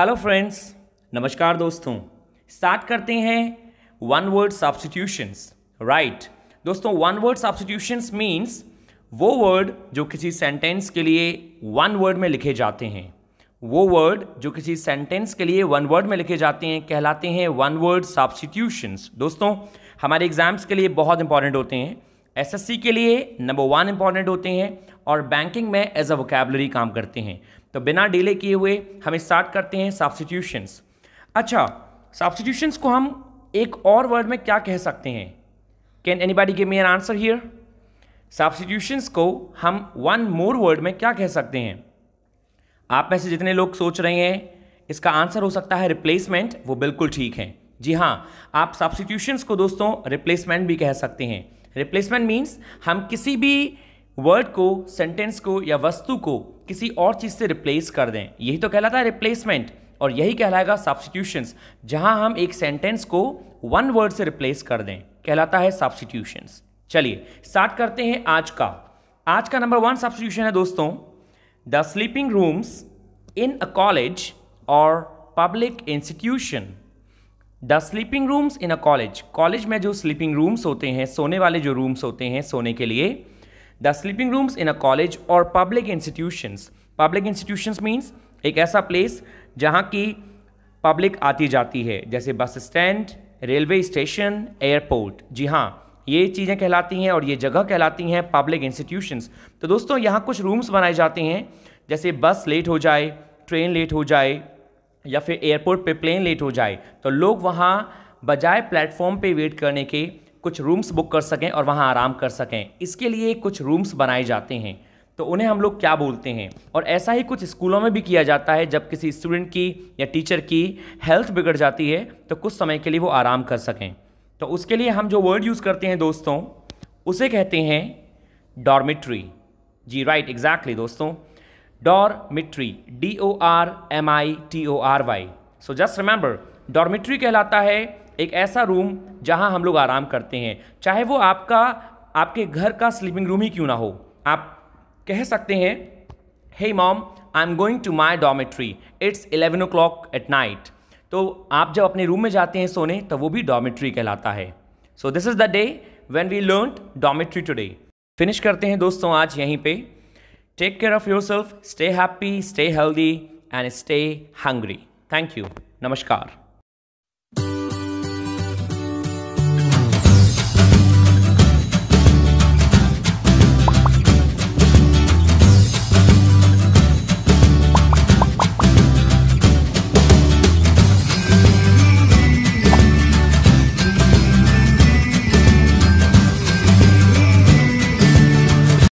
hello friends नमस्कार दोस्तों start करते हैं वन वर्ड सब्सटीट्यूशंस राइट दोस्तों वन वर्ड सब्सटीट्यूशंस मीन्स वो वर्ड जो किसी सेंटेंस के लिए वन वर्ड में लिखे जाते हैं वो वर्ड जो किसी सेंटेंस के लिए वन वर्ड में लिखे जाते हैं कहलाते हैं वन वर्ड सब्सटीट्यूशंस दोस्तों हमारे एग्जाम्स के लिए बहुत इंपॉर्टेंट होते हैं एसएससी के लिए नंबर वन इंपॉर्टेंट होते हैं और बैंकिंग में एज अ वोकेबलरी काम करते हैं तो बिना डिले किए हुए हम स्टार्ट करते हैं सब्सटीट्यूशंस अच्छा सब्सटीट्यूशंस को हम एक और वर्ड में क्या कह सकते हैं can anybody give me an answer here substitutions को हम वन मोर वर्ड में क्या कह सकते हैं आप में से जितने लोग सोच रहे हैं इसका आंसर हो सकता है रिप्लेसमेंट वो बिल्कुल ठीक है जी हाँ आप सब्सटीट्यूशंस को दोस्तों रिप्लेसमेंट भी कह सकते हैं रिप्लेसमेंट मीन्स हम किसी भी वर्ड को सेंटेंस को या वस्तु को किसी और चीज़ से रिप्लेस कर दें यही तो कहलाता है रिप्लेसमेंट और यही कहलाएगा सब्सटीट्यूशंस जहां हम एक सेंटेंस को वन वर्ड से रिप्लेस कर दें कहलाता है सब्सटीट्यूशंस चलिए स्टार्ट करते हैं आज का आज का नंबर वन सब्सटीट्यूशन है दोस्तों the sleeping rooms in a college और public institution the sleeping rooms in a college college में जो स्लीपिंग रूम्स होते हैं सोने वाले जो रूम्स होते हैं सोने के लिए the sleeping rooms in a college और public institutions public institutions means एक ऐसा प्लेस जहाँ की पब्लिक आती जाती है जैसे bus stand railway station airport जी हाँ ये चीज़ें कहलाती हैं और ये जगह कहलाती हैं पब्लिक इंस्टीट्यूशंस तो दोस्तों यहाँ कुछ रूम्स बनाए जाते हैं जैसे बस लेट हो जाए ट्रेन लेट हो जाए या फिर एयरपोर्ट पे प्लेन लेट हो जाए तो लोग वहाँ बजाय प्लेटफॉर्म पे वेट करने के कुछ रूम्स बुक कर सकें और वहाँ आराम कर सकें इसके लिए कुछ रूम्स बनाए जाते हैं तो उन्हें हम लोग क्या बोलते हैं और ऐसा ही कुछ स्कूलों में भी किया जाता है जब किसी स्टूडेंट की या टीचर की हेल्थ बिगड़ जाती है तो कुछ समय के लिए वो आराम कर सकें तो उसके लिए हम जो वर्ड यूज़ करते हैं दोस्तों उसे कहते हैं डॉर्मिट्री जी राइट right, एग्जैक्टली exactly, दोस्तों dormitory D O R M I T O R Y so just remember dormitory कहलाता है एक ऐसा रूम जहाँ हम लोग आराम करते हैं चाहे वो आपका आपके घर का स्लीपिंग रूम ही क्यों ना हो आप कह सकते हैं hey mom I am going to my dormitory it's eleven o'clock at night तो आप जब अपने रूम में जाते हैं सोने तो वो भी डॉमेट्री कहलाता है so this is the day when we learn dormitory today finish करते हैं दोस्तों आज यहीं पे take care of yourself stay happy stay healthy and stay hungry thank you नमस्कार